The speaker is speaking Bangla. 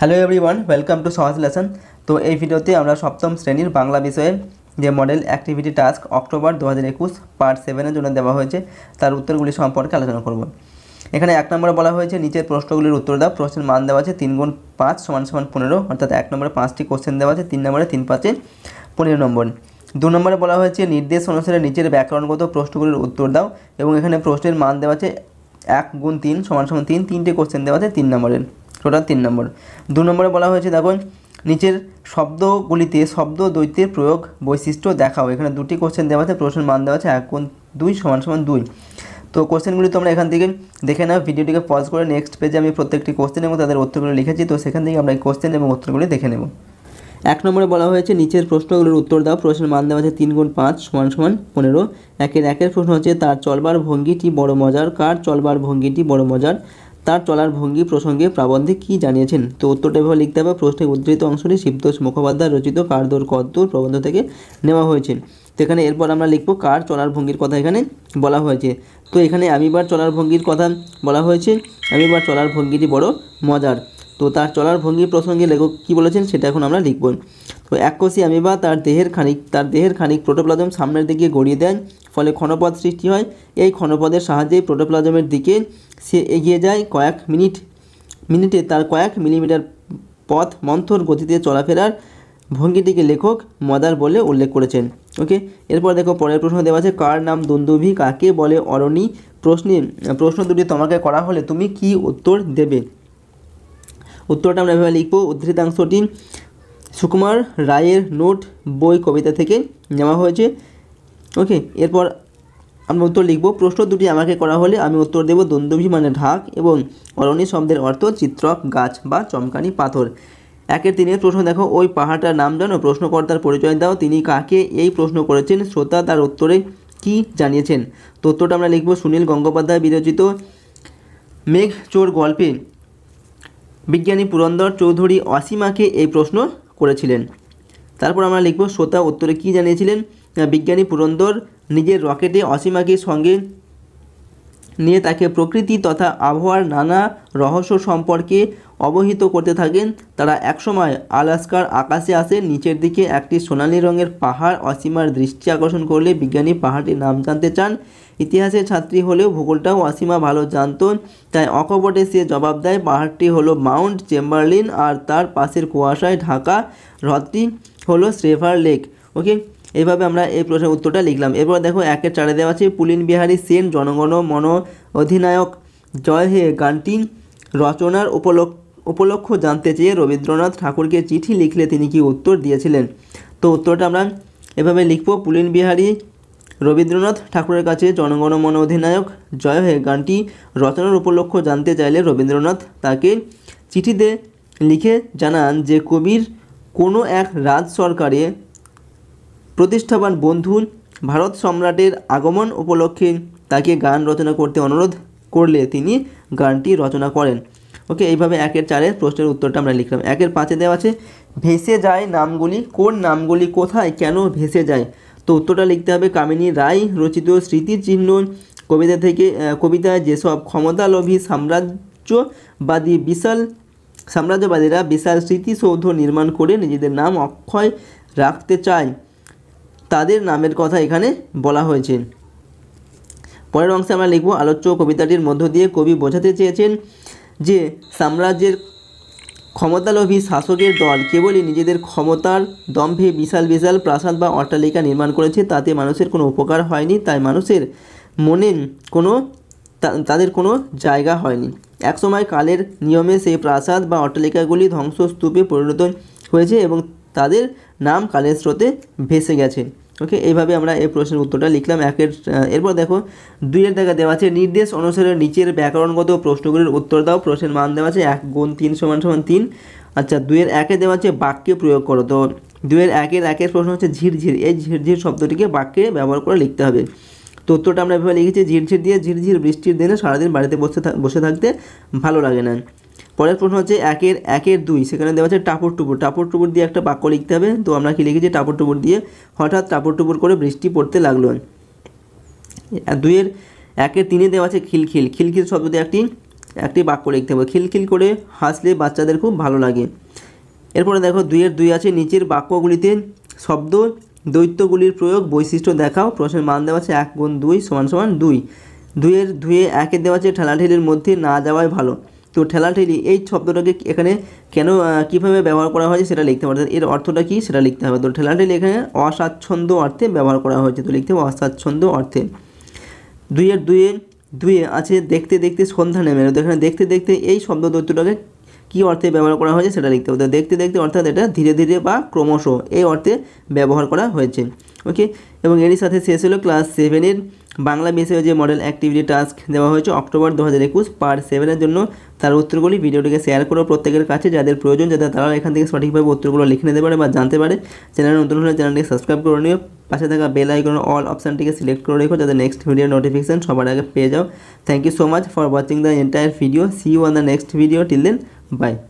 hello everyone welcome to Sahaj lesson তো এই ভিডিওতে আমরা সপ্তম শ্রেণীর বাংলা বিষয়ে যে মডেল অ্যাক্টিভিটি টাস্ক অক্টোবর দু হাজার একুশ পার্ট সেভেনের জন্য দেওয়া হয়েছে তার উত্তরগুলি সম্পর্কে আলোচনা করব এখানে এক নম্বরে বলা হয়েছে নিচের প্রশ্নগুলির উত্তর দাও প্রশ্নের মান দেওয়া আছে তিন গুণ পাঁচ সমান সমান পনেরো অর্থাৎ এক নম্বরে পাঁচটি কোশ্চেন দেওয়া আছে তিন নম্বরে তিন পাঁচে পনেরো নম্বর দু নম্বরে বলা হয়েছে নির্দেশ অনুসারে নিচের ব্যাকরণগত প্রশ্নগুলির উত্তর দাও এবং এখানে প্রশ্নের মান দেওয়া আছে এক গুণ তিন সমান সমান তিন তিনটে কোশ্চেন দেওয়া আছে তিন নম্বরের ওটা তিন নম্বর দু নম্বরে বলা হয়েছে দেখুন নিচের শব্দগুলিতে শব্দ দ্বৈতের প্রয়োগ বৈশিষ্ট্য দেখাও এখানে দুটি কোশ্চেন দেওয়া আছে প্রশ্ন মান দেওয়া আছে এক কোন দুই সমান সমান দুই তো কোশ্চেনগুলি তোমরা এখান থেকে দেখে নাও ভিডিওটিকে পজ করে নেক্সট পেজে আমি প্রত্যেকটি কোশ্চেন এবং তাদের উত্তরগুলো লিখেছি তো সেখান থেকে আমরা এই কোশ্চেন এবং উত্তরগুলি দেখে নেব এক নম্বরে বলা হয়েছে নিচের প্রশ্নগুলোর উত্তর দাও প্রশ্নের মান দেওয়া আছে তিন গুণ পাঁচ সমান সমান পনেরো একের একের প্রশ্ন হচ্ছে তার চলবার ভঙ্গিটি বড় মজার কার চলবার ভঙ্গিটি বড় মজার তার চলার ভঙ্গি প্রসঙ্গে প্রাবন্ধে কি জানিয়েছেন তো উত্তরটা এভাবে লিখতে হবে প্রশ্নের উদ্ধৃত অংশটি শিবতোষ মুখোপাধ্যায় রচিত কারদোর কদ্দোর প্রবন্ধ থেকে নেওয়া হয়েছে তো এখানে এরপর আমরা লিখবো কার চলার ভঙ্গির কথা এখানে বলা হয়েছে তো এখানে আমিবার চলার ভঙ্গির কথা বলা হয়েছে আমিবার চলার ভঙ্গিটি বড় মজার তো তার চলার ভঙ্গি প্রসঙ্গে লেখক কী বলেছেন সেটা এখন আমরা লিখব তো এককোষী অ্যামিবা তার দেহের খানিক তার দেহের খানিক প্রোটোপ্লাজম সামনের দিকে গড়িয়ে দেন ফলে ক্ষণপদ সৃষ্টি হয় এই ক্ষণপদের সাহায্যে প্রোটোপ্লাজমের দিকে সে এগিয়ে যায় কয়েক মিনিট মিনিটে তার কয়েক মিলিমিটার পথ মন্থর গতিতে চলাফেরার ভঙ্গিটিকে লেখক মদার বলে উল্লেখ করেছেন ওকে এরপর দেখো পরের প্রশ্ন দেওয়া আছে কার নাম দুন্দুভি কাকে বলে অরণি প্রশ্নে প্রশ্ন দুটি তোমাকে করা হলে তুমি কি উত্তর দেবে উত্তরটা আমরা এভাবে লিখবো উদ্ধৃতাংশটি সুকুমার রায়ের নোট বই কবিতা থেকে নেওয়া হয়েছে ওকে এরপর আমি উত্তর লিখব প্রশ্ন দুটি আমাকে করা হলে আমি উত্তর দেব দন্দুভি মানে ঢাক এবং অরণি শব্দের অর্থ চিত্রক গাছ বা চমকানি পাথর একের তিনের প্রশ্ন দেখো ওই পাহাড়টার নাম জানো প্রশ্নকর্তার পরিচয় দাও তিনি কাকে এই প্রশ্ন করেছেন শ্রোতা তার উত্তরে কি জানিয়েছেন তথ্যটা আমরা লিখব সুনীল গঙ্গোপাধ্যায় বিরচিত মেঘ চোর গল্পে বিজ্ঞানী পুরন্দর চৌধুরী অসীমাকে এই প্রশ্ন করেছিলেন তারপর আমরা লিখব শ্রোতা উত্তরে কি জানিয়েছিলেন বিজ্ঞানী পুরন্দর নিজের রকেটে অসীমাকে সঙ্গে নিয়ে তাকে প্রকৃতি তথা আবহাওয়ার নানা রহস্য সম্পর্কে অবহিত করতে থাকেন তারা একসময় আলাস্কার আকাশে আসে নিচের দিকে একটি সোনালি রঙের পাহাড় অসীমার দৃষ্টি আকর্ষণ করলে বিজ্ঞানী পাহাড়টির নাম জানতে চান ইতিহাসের ছাত্রী হলেও ভূগোলটাও অসীমা ভালো জানত তাই অকপটে সে জবাব দেয় পাহাড়টি হলো মাউন্ট চেম্বারলিন আর তার পাশের কুয়াশায় ঢাকা হ্রদটি হলো শ্রেভার লেক ওকে এভাবে আমরা এই প্রশ্নের উত্তরটা লিখলাম এরপর দেখো একের চারে দেওয়া আছে পুলিন বিহারী সেন জনগণ মন অধিনায়ক জয় হে গানটি রচনার উপলক্ষ উপলক্ষ জানতে চেয়ে রবীন্দ্রনাথ ঠাকুরকে চিঠি লিখলে তিনি কি উত্তর দিয়েছিলেন তো উত্তরটা আমরা এভাবে লিখব পুলিন বিহারী রবীন্দ্রনাথ ঠাকুরের কাছে জনগণমন অধিনায়ক জয় হয়ে গানটি রচনার উপলক্ষ জানতে চাইলে রবীন্দ্রনাথ তাকে চিঠিতে লিখে জানান যে কবির কোনো এক রাজ সরকারে প্রতিষ্ঠাবান বন্ধু ভারত সম্রাটের আগমন উপলক্ষে তাকে গান রচনা করতে অনুরোধ করলে তিনি গানটি রচনা করেন ওকে এইভাবে একের চারের প্রশ্নের উত্তরটা আমরা লিখলাম একের পাঁচে দেওয়া আছে ভেসে যায় নামগুলি কোন নামগুলি কোথায় কেন ভেসে যায় তো উত্তরটা লিখতে হবে কামিনী রায় রচিত স্মৃতিচিহ্ন কবিতা থেকে কবিতায় যেসব ক্ষমতালোভী সাম্রাজ্যবাদী বিশাল সাম্রাজ্যবাদীরা বিশাল স্মৃতিসৌধ নির্মাণ করে নিজেদের নাম অক্ষয় রাখতে চায় তাদের নামের কথা এখানে বলা হয়েছে পরের অংশে আমরা লিখব আলোচ্য কবিতাটির মধ্য দিয়ে কবি বোঝাতে চেয়েছেন যে সাম্রাজ্যের ক্ষমতালোভী শাসকের দল কেবলই নিজেদের ক্ষমতার দম্ভে বিশাল বিশাল প্রাসাদ বা অট্টালিকা নির্মাণ করেছে তাতে মানুষের কোনো উপকার হয়নি তাই মানুষের মনে কোনো তাদের কোনো জায়গা হয়নি একসময় কালের নিয়মে সেই প্রাসাদ বা অট্টালিকাগুলি ধ্বংসস্তূপে পরিণত হয়েছে এবং তাদের নাম কালের স্রোতে ভেসে গেছে ওকে এইভাবে আমরা এই প্রশ্নের উত্তরটা লিখলাম একের এরপর দেখো দুইয়ের দেখা দেওয়া আছে নির্দেশ অনুসারে নিচের ব্যাকরণগত প্রশ্নগুলির উত্তর দাও প্রশ্নের মান দেওয়া আছে এক গুণ তিন সমান সমান তিন আচ্ছা দুইয়ের একে দেওয়া আছে বাক্যে প্রয়োগ করো তো দুয়ের একের একের প্রশ্ন হচ্ছে ঝিরঝির এই ঝিরঝির শব্দটিকে বাক্যে ব্যবহার করে লিখতে হবে তো উত্তরটা আমরা এভাবে লিখেছি ঝিরঝির দিয়ে ঝিরঝির বৃষ্টির দিনে সারাদিন বাড়িতে বসে বসে থাকতে ভালো লাগে না পরের প্রশ্ন হচ্ছে একের একের দুই সেখানে দেওয়া আছে টাপর টুপুর টাপর টুপুর দিয়ে একটা বাক্য লিখতে হবে তো আমরা কি লিখেছি টাপর টুপুর দিয়ে হঠাৎ টাপর টুপুর করে বৃষ্টি পড়তে লাগলো দুইয়ের একের তিনে দেওয়া আছে খিলখিল খিলখিল শব্দ দিয়ে একটি একটি বাক্য লিখতে হবে খিলখিল করে হাসলে বাচ্চাদের খুব ভালো লাগে এরপরে দেখো দুইয়ের দুই আছে নিচের বাক্যগুলিতে শব্দ দৈত্যগুলির প্রয়োগ বৈশিষ্ট্য দেখাও প্রশ্নের মান দেওয়া আছে এক গুণ দুই সমান সমান দুই দুইয়ের ধুয়ে একের দেওয়া আছে ঠেলাঠেলির মধ্যে না যাওয়াই ভালো তো ঠেলি এই শব্দটাকে এখানে কেন কীভাবে ব্যবহার করা হয়েছে সেটা লিখতে অর্থাৎ এর অর্থটা কী সেটা লিখতে হবে তো ঠেলি এখানে অস্বাচ্ছন্দ্য অর্থে ব্যবহার করা হয়েছে তো লিখতে হবে অস্বাচ্ছন্দ্য অর্থে দুইয়ের দুয়ে দুয়ে আছে দেখতে দেখতে সন্ধ্যা নেমে তো এখানে দেখতে দেখতে এই শব্দ দৈত্যটাকে কী অর্থে ব্যবহার করা হয়েছে সেটা লিখতে হবে দেখতে দেখতে অর্থাৎ এটা ধীরে ধীরে বা ক্রমশ এই অর্থে ব্যবহার করা হয়েছে ওকে এবং এরই সাথে শেষ হলো ক্লাস সেভেনের বাংলা বিষয়ে যে মডেল অ্যাক্টিভিটি টাস্ক দেওয়া হয়েছে অক্টোবর দু হাজার একুশ পার্ট সেভেনের জন্য তার উত্তরগুলি ভিডিওটিকে শেয়ার করো প্রত্যেকের কাছে যাদের প্রয়োজন যাতে তারাও এখান থেকে সঠিকভাবে উত্তরগুলো লিখে নিতে পারে বা জানতে পারে চ্যানেল নতুন হলে চ্যানেলটিকে সাবস্ক্রাইব করে নিও পাশে থাকা বেল আইকন অল অপশানটিকে সিলেক্ট করে রেখো যাতে নেক্সট ভিডিও নোটিফিকেশান সবার আগে পেয়ে যাও thank you so much for watching the entire video see you on the next video till then by